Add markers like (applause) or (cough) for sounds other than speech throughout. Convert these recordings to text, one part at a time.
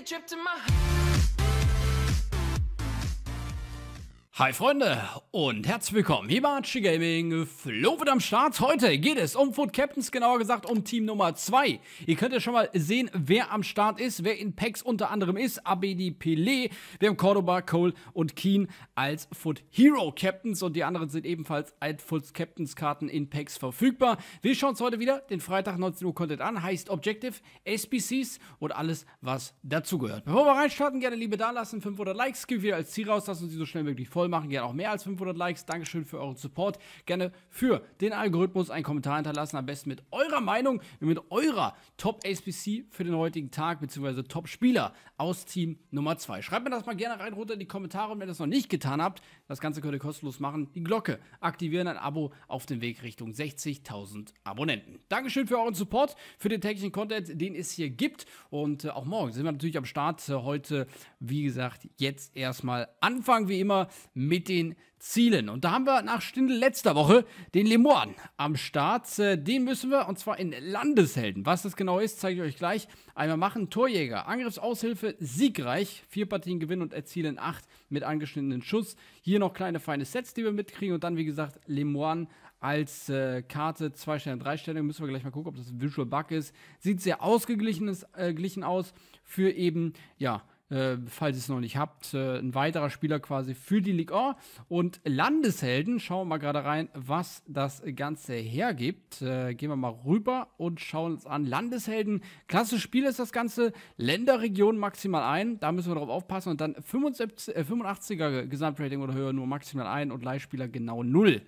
a trip to my Hi Freunde und herzlich willkommen hier bei Archie Gaming. Flo wird am Start. Heute geht es um Food Captains, genauer gesagt um Team Nummer 2. Ihr könnt ja schon mal sehen, wer am Start ist, wer in Packs unter anderem ist. Abedi Pelé, wir haben Cordoba, Cole und Keen als Foot Hero Captains und die anderen sind ebenfalls als Foot Captains Karten in Packs verfügbar. Wir schauen uns heute wieder den Freitag 19 Uhr Content an, heißt Objective, SBCs und alles, was dazugehört. Bevor wir reinstarten, gerne Liebe da lassen, 500 Likes, gib wieder als Ziel raus, lassen Sie so schnell wie möglich folgen machen, gerne auch mehr als 500 Likes. Dankeschön für euren Support. Gerne für den Algorithmus einen Kommentar hinterlassen, am besten mit eurer Meinung, mit eurer top spc für den heutigen Tag, beziehungsweise Top-Spieler aus Team Nummer 2. Schreibt mir das mal gerne rein runter in die Kommentare und wenn ihr das noch nicht getan habt, das Ganze könnt ihr kostenlos machen. Die Glocke aktivieren, ein Abo auf dem Weg Richtung 60.000 Abonnenten. Dankeschön für euren Support, für den täglichen Content, den es hier gibt. Und äh, auch morgen sind wir natürlich am Start. Äh, heute, wie gesagt, jetzt erstmal anfangen, wie immer mit den Zielen. Und da haben wir nach Stindl letzter Woche den Lemoine am Start. Äh, den müssen wir, und zwar in Landeshelden. Was das genau ist, zeige ich euch gleich. Einmal machen, Torjäger, Angriffsaushilfe, siegreich. Vier Partien gewinnen und erzielen acht mit angeschnittenen Schuss. Hier noch kleine feine Sets, die wir mitkriegen. Und dann, wie gesagt, Lemoine als äh, Karte, zwei Sterne, drei Sterne. Müssen wir gleich mal gucken, ob das ein Visual Bug ist. Sieht sehr ausgeglichen äh, aus für eben, ja, äh, falls ihr es noch nicht habt, äh, ein weiterer Spieler quasi für die Ligue 1. Und Landeshelden, schauen wir mal gerade rein, was das Ganze hergibt. Äh, gehen wir mal rüber und schauen uns an. Landeshelden, klasse Spiel ist das Ganze. Länderregion maximal ein, da müssen wir drauf aufpassen. Und dann 75, 85er äh, Gesamtrating oder höher nur maximal ein und Leihspieler genau null.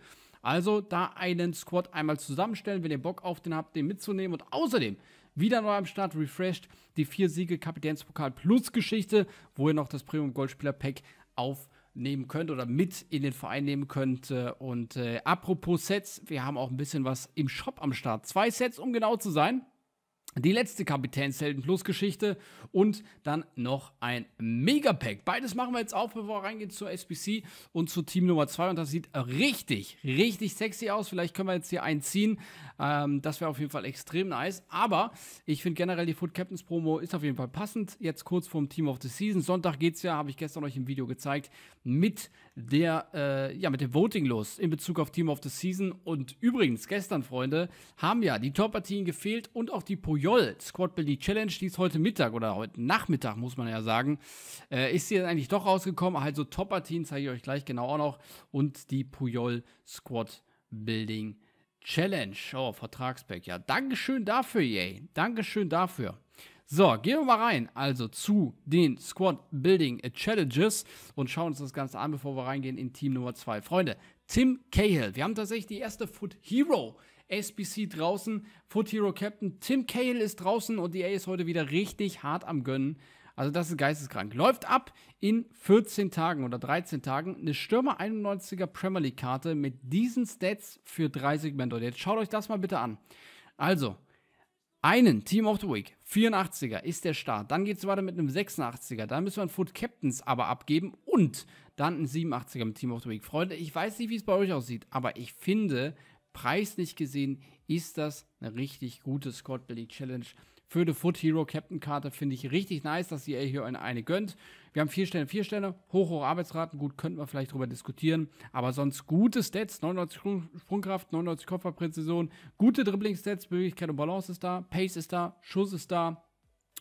Also da einen Squad einmal zusammenstellen, wenn ihr Bock auf den habt, den mitzunehmen. Und außerdem wieder neu am Start, refreshed, die vier Siege Kapitänspokal Plus Geschichte, wo ihr noch das Premium Goldspieler Pack aufnehmen könnt oder mit in den Verein nehmen könnt. Und äh, apropos Sets, wir haben auch ein bisschen was im Shop am Start. Zwei Sets, um genau zu sein die letzte Kapitänshelden Plus Geschichte und dann noch ein Megapack. Beides machen wir jetzt auf, bevor wir reingehen zur SBC und zu Team Nummer 2. Und das sieht richtig, richtig sexy aus. Vielleicht können wir jetzt hier einziehen. Ähm, das wäre auf jeden Fall extrem nice. Aber ich finde generell die Foot Captains Promo ist auf jeden Fall passend. Jetzt kurz vorm Team of the Season. Sonntag geht es ja, habe ich gestern euch im Video gezeigt, mit der, äh, ja, mit dem Voting los in Bezug auf Team of the Season. Und übrigens, gestern, Freunde, haben ja die Top-Partien gefehlt und auch die Projekt Pujol Squad Building Challenge, die ist heute Mittag oder heute Nachmittag, muss man ja sagen, äh, ist sie dann eigentlich doch rausgekommen. Also Top-Partien zeige ich euch gleich genau auch noch und die Puyol Squad Building Challenge. Oh, Vertragsback, ja. Dankeschön dafür, yay. Dankeschön dafür. So, gehen wir mal rein, also zu den Squad Building Challenges und schauen uns das Ganze an, bevor wir reingehen in Team Nummer 2. Freunde, Tim Cahill, wir haben tatsächlich die erste Foot Hero SBC draußen, Foot Hero Captain Tim Cale ist draußen und EA ist heute wieder richtig hart am Gönnen. Also das ist geisteskrank. Läuft ab in 14 Tagen oder 13 Tagen eine Stürmer 91er Premier League Karte mit diesen Stats für drei Segmente. Und jetzt schaut euch das mal bitte an. Also, einen Team of the Week, 84er ist der Start. Dann geht es weiter mit einem 86er. Da müssen wir einen Foot Captains aber abgeben und dann einen 87er mit Team of the Week. Freunde, ich weiß nicht, wie es bei euch aussieht, aber ich finde, preislich gesehen ist das eine richtig gute Squad Building Challenge. Für die Foot Hero Captain Karte finde ich richtig nice, dass ihr hier eine, gönnt. Wir haben vier Sterne, vier Sterne, hoch, hohe Arbeitsraten, gut, könnten wir vielleicht drüber diskutieren. Aber sonst gute Stats, 99 Sprungkraft, 99 Kopfballpräzision, gute Dribbling-Stats, Beweglichkeit und Balance ist da, Pace ist da, Schuss ist da,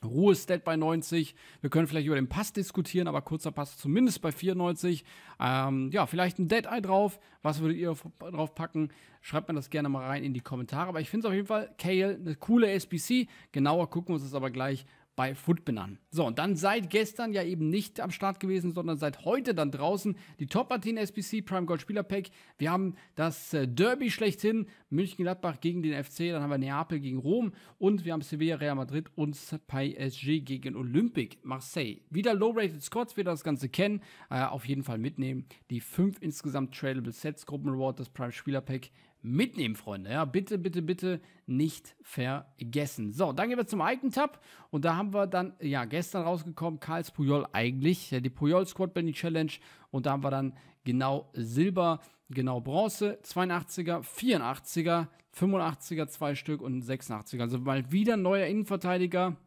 Ruhe Stat bei 90. Wir können vielleicht über den Pass diskutieren, aber kurzer Pass zumindest bei 94. Ähm, ja, vielleicht ein Dead-Eye drauf. Was würdet ihr drauf packen? Schreibt mir das gerne mal rein in die Kommentare. Aber ich finde es auf jeden Fall, Kale, eine coole SBC. Genauer gucken wir uns das aber gleich bei Foot benannt. So, und dann seit gestern ja eben nicht am Start gewesen, sondern seit heute dann draußen die Top Athen SBC Prime Gold Spieler Pack. Wir haben das äh, Derby schlechthin, München-Gladbach gegen den FC, dann haben wir Neapel gegen Rom und wir haben Sevilla, Real Madrid und PSG gegen Olympic Marseille. Wieder Low-Rated Squads, wir das Ganze kennen, äh, auf jeden Fall mitnehmen. Die fünf insgesamt Tradable Sets Gruppen Reward, das Prime Spieler Pack mitnehmen, Freunde. Ja, bitte, bitte, bitte nicht vergessen. So, dann gehen wir zum Icon-Tab und da haben wir dann, ja, gestern rausgekommen, Karls Puyol eigentlich, ja, die Puyol Squad Bending Challenge und da haben wir dann genau Silber, genau Bronze, 82er, 84er, 85er, zwei Stück und 86er. Also mal wieder neuer Innenverteidiger.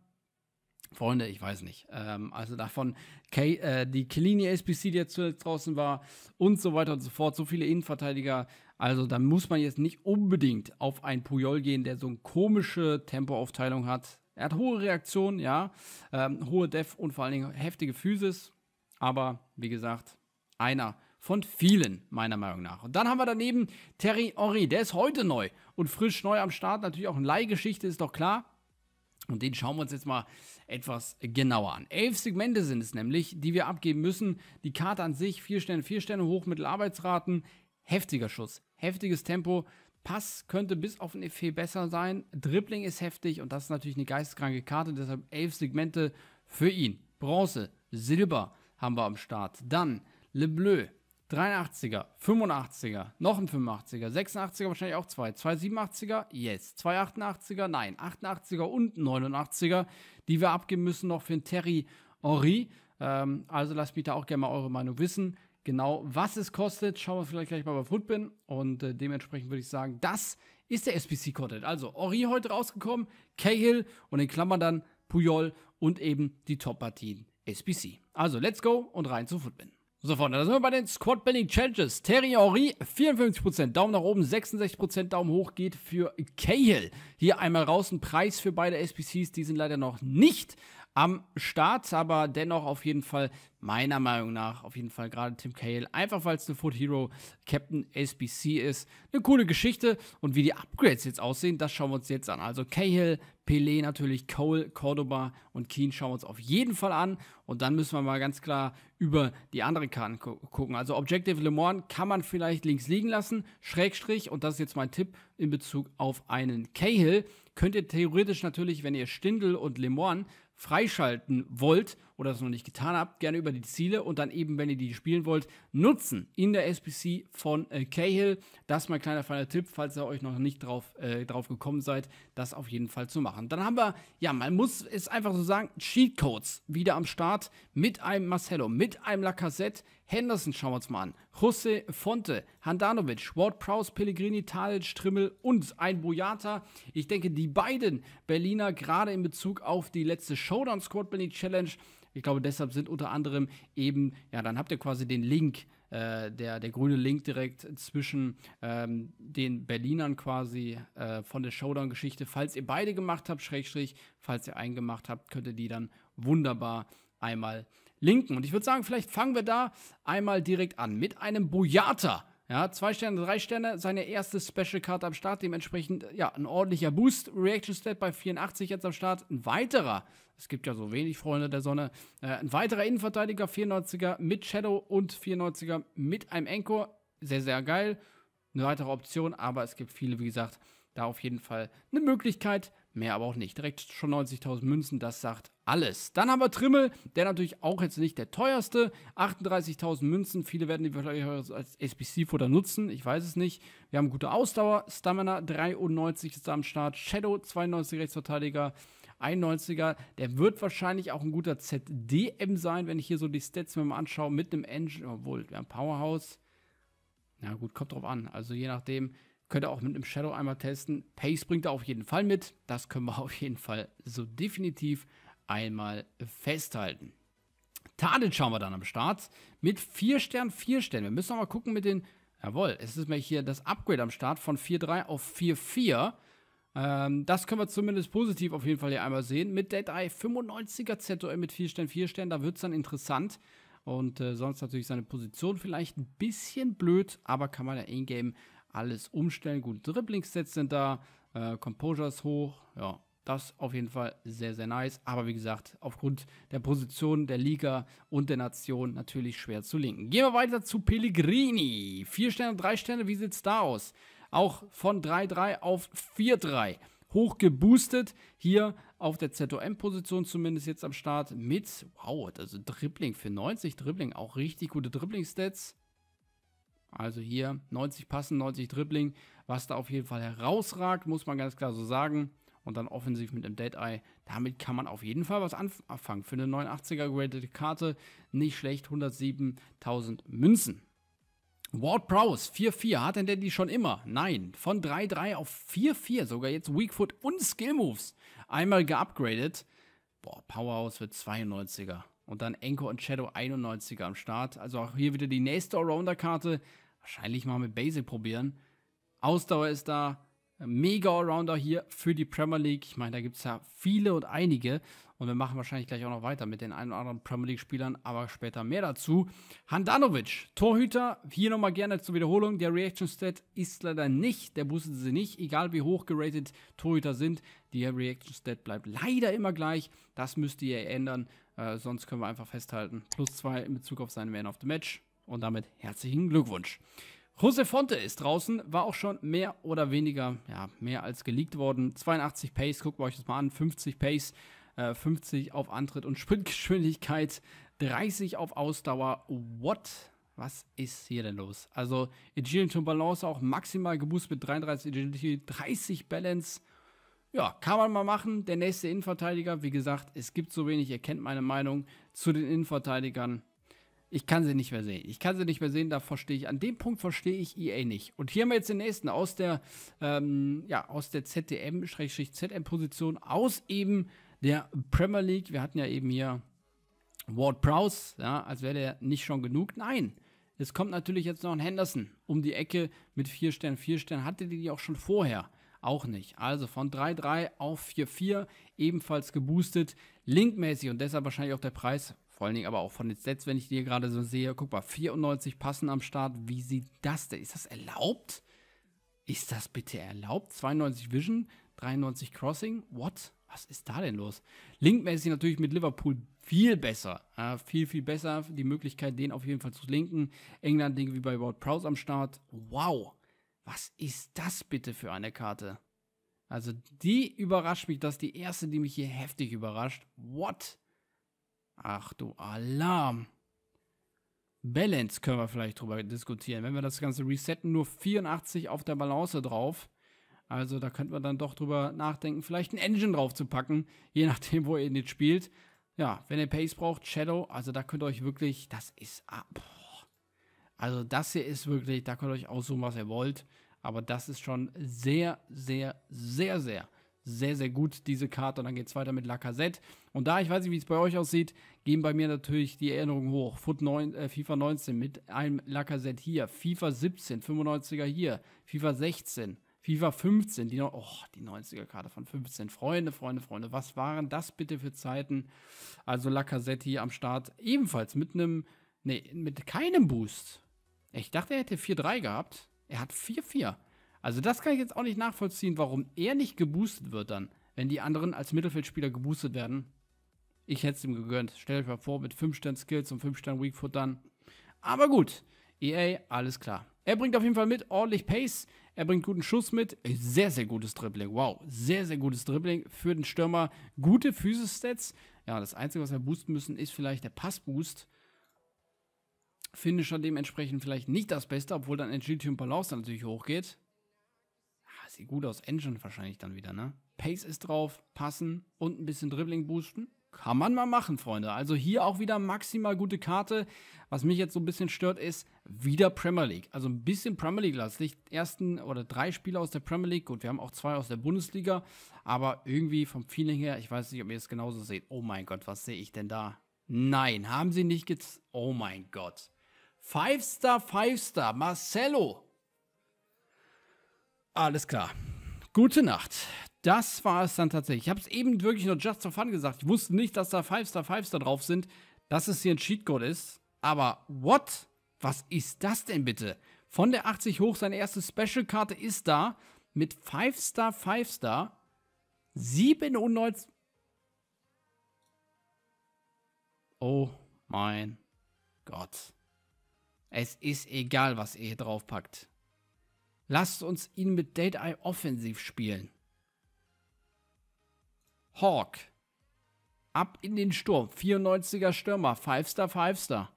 Freunde, ich weiß nicht. Ähm, also davon K äh, die Kellini SPC, die jetzt draußen war und so weiter und so fort. So viele Innenverteidiger also da muss man jetzt nicht unbedingt auf einen Puyol gehen, der so eine komische Tempoaufteilung hat. Er hat hohe Reaktionen, ja, ähm, hohe Def und vor allen Dingen heftige Physis. Aber wie gesagt, einer von vielen, meiner Meinung nach. Und dann haben wir daneben Terry Henry, der ist heute neu und frisch neu am Start. Natürlich auch eine Leihgeschichte, ist doch klar. Und den schauen wir uns jetzt mal etwas genauer an. Elf Segmente sind es nämlich, die wir abgeben müssen. Die Karte an sich, vier Sterne, vier Sterne hoch, Mittelarbeitsraten, heftiger Schuss, heftiges Tempo. Pass könnte bis auf den Effet besser sein. Dribbling ist heftig und das ist natürlich eine geisteskranke Karte. Deshalb elf Segmente für ihn. Bronze, Silber haben wir am Start. Dann Le Bleu, 83er, 85er, noch ein 85er, 86er wahrscheinlich auch zwei, zwei 87er, yes, zwei 88er, nein, 88er und 89er, die wir abgeben müssen noch für den Terry Henry. Ähm, also lasst mich da auch gerne mal eure Meinung wissen. Genau, was es kostet, schauen wir vielleicht gleich mal bei Footbin. Und äh, dementsprechend würde ich sagen, das ist der SPC-Content. Also, Ori heute rausgekommen, Cahill und in Klammern dann Puyol und eben die Top-Partien SPC. Also, let's go und rein zu Footbin. So, Freunde, da sind wir bei den Squad Building Challenges. Terry Ori, 54%, Daumen nach oben, 66%, Daumen hoch geht für Cahill. Hier einmal raus, ein Preis für beide SPCs, die sind leider noch nicht am Start, aber dennoch auf jeden Fall meiner Meinung nach auf jeden Fall gerade Tim Cahill, einfach weil es eine Foot Hero Captain SBC ist. Eine coole Geschichte und wie die Upgrades jetzt aussehen, das schauen wir uns jetzt an. Also Cahill, Pelé natürlich, Cole, Cordoba und Keane schauen wir uns auf jeden Fall an und dann müssen wir mal ganz klar über die anderen Karten gu gucken. Also Objective Le Mans kann man vielleicht links liegen lassen, Schrägstrich und das ist jetzt mein Tipp in Bezug auf einen Cahill. Könnt ihr theoretisch natürlich, wenn ihr Stindel und Le Mans freischalten wollt oder das noch nicht getan habt, gerne über die Ziele und dann eben, wenn ihr die spielen wollt, nutzen in der SPC von äh, Cahill. Das ist mein kleiner feiner Tipp, falls ihr euch noch nicht drauf, äh, drauf gekommen seid, das auf jeden Fall zu machen. Dann haben wir, ja, man muss es einfach so sagen, Cheatcodes wieder am Start mit einem Marcello, mit einem Lacazette. Henderson schauen wir uns mal an. Jose Fonte, Handanovic, Ward Prowse, Pellegrini, Tadic, Trimmel und ein Boyata. Ich denke, die beiden Berliner, gerade in Bezug auf die letzte Showdown Squad Berlin Challenge, ich glaube, deshalb sind unter anderem eben, ja, dann habt ihr quasi den Link, äh, der, der grüne Link direkt zwischen ähm, den Berlinern quasi äh, von der Showdown-Geschichte. Falls ihr beide gemacht habt, Schrägstrich, falls ihr einen gemacht habt, könnt ihr die dann wunderbar einmal linken. Und ich würde sagen, vielleicht fangen wir da einmal direkt an mit einem Boyata ja, zwei Sterne, drei Sterne, seine erste special Card am Start, dementsprechend, ja, ein ordentlicher Boost. Reaction-Stat bei 84 jetzt am Start, ein weiterer, es gibt ja so wenig Freunde der Sonne, äh, ein weiterer Innenverteidiger, 94er mit Shadow und 94er mit einem Anchor, sehr, sehr geil. Eine weitere Option, aber es gibt viele, wie gesagt, da auf jeden Fall eine Möglichkeit, Mehr aber auch nicht. Direkt schon 90.000 Münzen, das sagt alles. Dann haben wir Trimmel, der natürlich auch jetzt nicht der teuerste. 38.000 Münzen, viele werden die vielleicht als SPC-Futter nutzen, ich weiß es nicht. Wir haben gute Ausdauer, Stamina 93 ist am Start, Shadow 92 Rechtsverteidiger, 91er. Der wird wahrscheinlich auch ein guter ZDM sein, wenn ich hier so die Stats mir mal anschaue mit einem Engine, obwohl wir haben Powerhouse. Na gut, kommt drauf an. Also je nachdem, Könnt ihr auch mit einem Shadow einmal testen. Pace bringt er auf jeden Fall mit. Das können wir (laughs) auf jeden Fall so definitiv einmal festhalten. Tadic schauen wir dann am Start mit 4 Stern, 4 Stern. Wir müssen noch mal gucken mit den, jawohl, es ist mir hier das Upgrade am Start von 4-3 auf 4-4. Ähm, das können wir zumindest positiv auf jeden Fall hier einmal sehen. Mit Dead Eye 95er ZOM mit 4 Stern, 4 Stern. da wird es dann interessant. Und äh, sonst natürlich seine Position vielleicht ein bisschen blöd, aber kann man ja in-game alles umstellen. Gut, Dribblingssets sind da, äh, Composures hoch, ja. Das auf jeden Fall sehr, sehr nice. Aber wie gesagt, aufgrund der Position der Liga und der Nation natürlich schwer zu linken. Gehen wir weiter zu Pellegrini. Vier Sterne, drei Sterne, wie sieht es da aus? Auch von 3-3 auf 4-3 hoch geboostet. Hier auf der ZOM-Position zumindest jetzt am Start mit, wow, also Dribbling für 90, Dribbling, auch richtig gute Dribbling-Stats. Also hier 90 Passen, 90 Dribbling, was da auf jeden Fall herausragt, muss man ganz klar so sagen. Und dann offensiv mit dem Dead Eye. Damit kann man auf jeden Fall was anfangen. Für eine 89er gradete Karte nicht schlecht, 107.000 Münzen. Ward Prowse 4-4, hat denn der die schon immer? Nein, von 3-3 auf 4-4, sogar jetzt Weakfoot und Skill Moves einmal geupgradet. Boah, Powerhouse wird 92er. Und dann Enko und Shadow 91er am Start. Also auch hier wieder die nächste Allrounder-Karte wahrscheinlich mal mit Basic probieren. Ausdauer ist da, mega Allrounder hier für die Premier League. Ich meine, da gibt es ja viele und einige. Und wir machen wahrscheinlich gleich auch noch weiter mit den ein oder anderen Premier League-Spielern, aber später mehr dazu. Handanovic, Torhüter, hier nochmal gerne zur Wiederholung. Der Reaction-Stat ist leider nicht, der boostet sie nicht, egal wie hoch geratet Torhüter sind. der Reaction-Stat bleibt leider immer gleich. Das müsst ihr ändern, äh, sonst können wir einfach festhalten. Plus zwei in Bezug auf seinen Man of the Match. Und damit herzlichen Glückwunsch. Jose Fonte ist draußen, war auch schon mehr oder weniger, ja, mehr als geleakt worden. 82 Pace, guckt euch das mal an, 50 Pace, äh, 50 auf Antritt und (laughs) Sprintgeschwindigkeit, 30 auf Ausdauer. What? Was ist hier denn los? Also Agility und Balance auch maximal geboost mit 33 Agility, 30 Balance. Ja, kann man mal machen. Der nächste Innenverteidiger, wie gesagt, es gibt so wenig, ihr kennt meine Meinung zu den Innenverteidigern. Ich kann sie nicht mehr sehen. Ich kann sie nicht mehr sehen, da verstehe ich, an dem Punkt verstehe ich EA nicht. Und hier haben wir jetzt den nächsten aus der, ähm, ja, aus der ZDM-ZM-Position, aus eben der Premier League. Wir hatten ja eben hier Ward Prowse, ja, als wäre der nicht schon genug. Nein, es kommt natürlich jetzt noch ein Henderson um die Ecke mit 4 Sternen. 4 Sternen hatte die, die auch schon vorher. Auch nicht. Also von 3-3 auf 4-4, ebenfalls geboostet, linkmäßig und deshalb wahrscheinlich auch der Preis vor allen Dingen aber auch von den Sets, wenn ich die hier gerade so sehe. Guck mal, 94 passen am Start. Wie sieht das denn? Ist das erlaubt? Ist das bitte erlaubt? 92 Vision, 93 Crossing. What? Was ist da denn los? Linkmäßig natürlich mit Liverpool viel besser. Äh, viel, viel besser. Die Möglichkeit, den auf jeden Fall zu linken. England, Dinge wie bei Ward Prowse am Start. Wow. Was ist das bitte für eine Karte? Also die überrascht mich. Das ist die erste, die mich hier heftig überrascht. What? Ach du Alarm. Balance können wir vielleicht drüber diskutieren. Wenn wir das Ganze resetten, nur 84 auf der Balance drauf. Also da könnten wir dann doch drüber nachdenken, vielleicht ein Engine drauf zu packen, je nachdem, wo ihr ihn jetzt spielt. Ja, wenn ihr Pace braucht, Shadow, also da könnt ihr euch wirklich, das ist, ah, also das hier ist wirklich, da könnt ihr euch aussuchen, was ihr wollt. Aber das ist schon sehr, sehr, sehr, sehr sehr, sehr gut, diese Karte. Und dann geht es weiter mit Lacazette. Und da, ich weiß nicht, wie es bei euch aussieht, gehen bei mir natürlich die Erinnerungen hoch. Foot 9, äh, FIFA 19 mit einem Lacazette hier, FIFA 17, 95er hier, FIFA 16, FIFA 15, die, oh, die 90er-Karte von 15. Freunde, Freunde, Freunde, was waren das bitte für Zeiten? Also Lacazette hier am Start, ebenfalls mit einem, nee, mit keinem Boost. Ich dachte, er hätte 4-3 gehabt. Er hat 4-4. Also das kann ich jetzt auch nicht nachvollziehen, warum er nicht geboostet wird dann, wenn die anderen als Mittelfeldspieler geboostet werden. Ich hätte es ihm gegönnt. Stellt euch mal vor, mit 5 Stern Skills und 5 Stern Weakfoot dann. Aber gut, EA, alles klar. Er bringt auf jeden Fall mit, ordentlich Pace. Er bringt guten Schuss mit. Sehr, sehr gutes Dribbling. Wow, sehr, sehr gutes Dribbling für den Stürmer. Gute Physis-Stats. Ja, das Einzige, was wir boosten müssen, ist vielleicht der Passboost. Finisher dementsprechend vielleicht nicht das Beste, obwohl dann Agility und Balance dann natürlich hochgeht sieht gut aus. Engine wahrscheinlich dann wieder, ne? Pace ist drauf, passen und ein bisschen Dribbling boosten. Kann man mal machen, Freunde. Also hier auch wieder maximal gute Karte. Was mich jetzt so ein bisschen stört, ist wieder Premier League. Also ein bisschen Premier League-lastig. Ersten oder drei Spieler aus der Premier League. Gut, wir haben auch zwei aus der Bundesliga. Aber irgendwie vom Feeling her, ich weiß nicht, ob ihr es genauso seht. Oh mein Gott, was sehe ich denn da? Nein, haben sie nicht gez... Oh mein Gott. Five Star, Five Star, Marcelo. Alles klar. Gute Nacht. Das war es dann tatsächlich. Ich habe es eben wirklich nur just for fun gesagt. Ich wusste nicht, dass da 5 Star 5 star drauf sind, dass es hier ein Cheatcode ist. Aber what? Was ist das denn bitte? Von der 80 hoch, seine erste Special-Karte ist da. Mit 5 Star 5 Star. 97. Oh mein Gott. Es ist egal, was ihr hier draufpackt. Lasst uns ihn mit Deadeye offensiv spielen. Hawk. Ab in den Sturm. 94er Stürmer. 5-Star, 5-Star.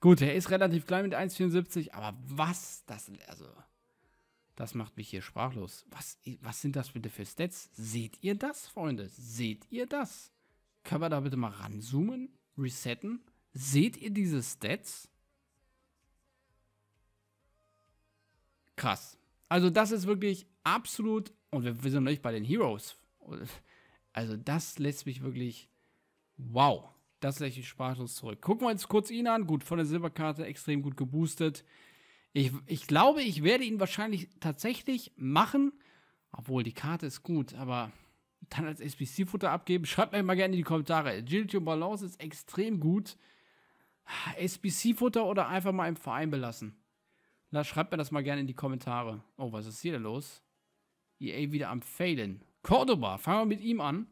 Gut, er ist relativ klein mit 1,74, aber was das, also, das macht mich hier sprachlos. Was, was sind das bitte für Stats? Seht ihr das, Freunde? Seht ihr das? Können wir da bitte mal ranzoomen? Resetten? Seht ihr diese Stats? krass. Also das ist wirklich absolut, und wir, wir sind noch nicht bei den Heroes. Also das lässt mich wirklich, wow, das lässt mich sprachlos zurück. Gucken wir uns kurz ihn an. Gut, von der Silberkarte extrem gut geboostet. Ich, ich glaube, ich werde ihn wahrscheinlich tatsächlich machen, obwohl die Karte ist gut, aber dann als SBC-Futter abgeben. Schreibt mir mal gerne in die Kommentare. Agility und Balance ist extrem gut. SBC-Futter oder einfach mal im Verein belassen. Na, schreibt mir das mal gerne in die Kommentare. Oh, was ist hier denn los? EA wieder am Failen. Cordoba, fangen wir mit ihm an.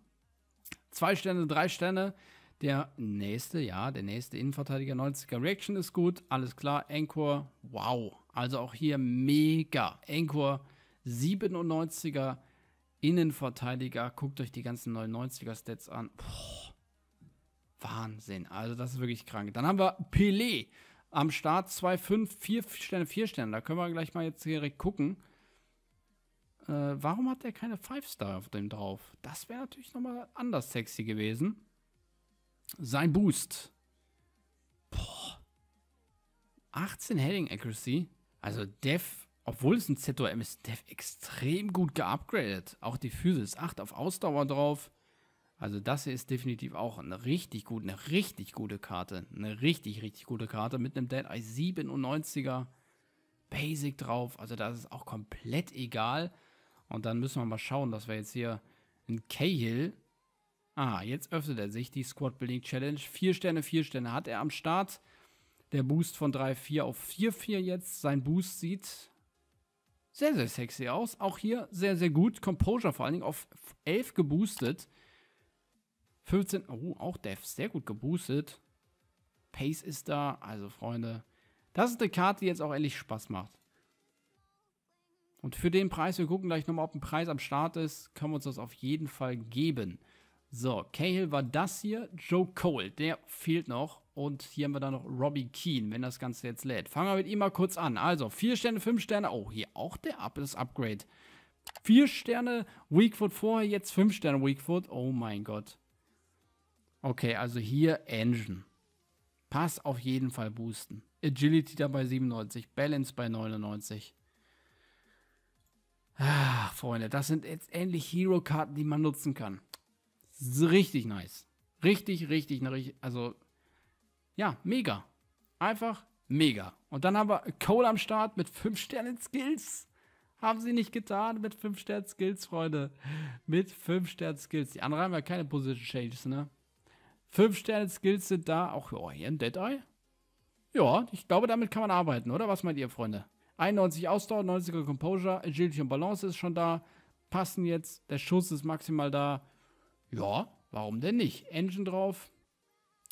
Zwei Sterne, drei Sterne. Der nächste, ja, der nächste Innenverteidiger 90er. Reaction ist gut, alles klar. Anchor, wow. Also auch hier mega. Anchor 97er Innenverteidiger. Guckt euch die ganzen 99er Stats an. Boah. Wahnsinn. Also das ist wirklich krank. Dann haben wir Pelé. Am Start 2, 5, 4 Sterne, 4 Sterne. Da können wir gleich mal jetzt direkt gucken. Äh, warum hat der keine 5-Star auf dem drauf? Das wäre natürlich nochmal anders sexy gewesen. Sein Boost. Boah. 18 Heading Accuracy. Also Def, obwohl es ein ZOM ist, Def extrem gut geupgradet. Auch die Physis 8 auf Ausdauer drauf. Also das hier ist definitiv auch eine richtig gute, eine richtig gute Karte. Eine richtig, richtig gute Karte mit einem Dead Eye 97er Basic drauf. Also das ist auch komplett egal. Und dann müssen wir mal schauen, dass wir jetzt hier einen Cahill. Ah, jetzt öffnet er sich die Squad Building Challenge. Vier Sterne, vier Sterne hat er am Start. Der Boost von 3-4 auf 4-4 jetzt. Sein Boost sieht sehr, sehr sexy aus. Auch hier sehr, sehr gut. Composure vor allen Dingen auf 11 geboostet. 15, oh, auch Dev, sehr gut geboostet. Pace ist da, also Freunde. Das ist eine Karte, die jetzt auch ehrlich Spaß macht. Und für den Preis, wir gucken gleich nochmal, ob ein Preis am Start ist, können wir uns das auf jeden Fall geben. So, Cahill war das hier. Joe Cole, der fehlt noch. Und hier haben wir dann noch Robbie Keane, wenn das Ganze jetzt lädt. Fangen wir mit ihm mal kurz an. Also, 4 Sterne, 5 Sterne. Oh, hier auch der Up, das Upgrade. 4 Sterne Weakfoot vorher, jetzt 5 Sterne Weakfoot. Oh mein Gott. Okay, also hier Engine. Pass auf jeden Fall boosten. Agility dabei 97, Balance bei 99. Ah, Freunde, das sind jetzt endlich Hero-Karten, die man nutzen kann. Richtig nice. Richtig, ne, richtig, also ja, mega. Einfach mega. Und dann haben wir Cole am Start mit 5 Sternen Skills. Haben sie nicht getan mit 5 Sternen Skills, Freunde. Mit 5 Sternen Skills. Die anderen haben ja keine Position Changes, ne? 5 Sterne Skills sind da. Auch oh, hier ein Dead Eye. Ja, ich glaube, damit kann man arbeiten, oder? Was meint ihr, Freunde? 91 Ausdauer, 90er Composure, Agility und Balance ist schon da. Passen jetzt. Der Schuss ist maximal da. Ja, warum denn nicht? Engine drauf.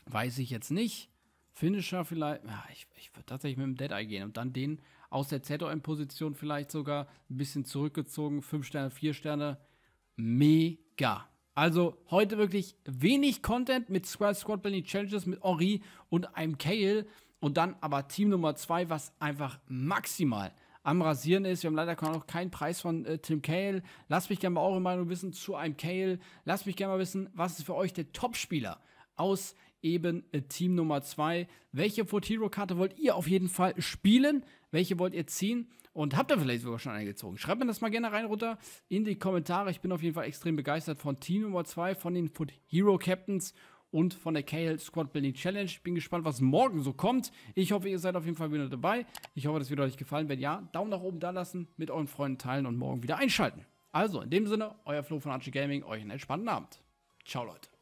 Weiß ich jetzt nicht. Finisher vielleicht. Ja, ah, ich, ich würde tatsächlich mit dem Dead Eye gehen und dann den aus der ZOM-Position vielleicht sogar ein bisschen zurückgezogen. 5 Sterne, 4 Sterne. Mega. Also heute wirklich wenig Content mit Squad Squad Building Challenges mit Ori und einem Kale und dann aber Team Nummer 2, was einfach maximal am Rasieren ist. Wir haben leider noch keinen Preis von äh, Tim Kale. Lasst mich gerne mal eure Meinung wissen zu einem Kale. Lasst mich gerne mal wissen, was ist für euch der Top-Spieler aus eben äh, Team Nummer 2? Welche Fort Hero Karte wollt ihr auf jeden Fall spielen? Welche wollt ihr ziehen? Und habt ihr vielleicht sogar schon eine gezogen? Schreibt mir das mal gerne rein runter in die Kommentare. Ich bin auf jeden Fall extrem begeistert von Team Nummer 2, von den Foot Hero Captains und von der KL Squad Building Challenge. Bin gespannt, was morgen so kommt. Ich hoffe, ihr seid auf jeden Fall wieder dabei. Ich hoffe, das Video hat euch gefallen. Wenn ja, Daumen nach oben da lassen, mit euren Freunden teilen und morgen wieder einschalten. Also, in dem Sinne, euer Flo von Archie Gaming, euch einen entspannten Abend. Ciao, Leute.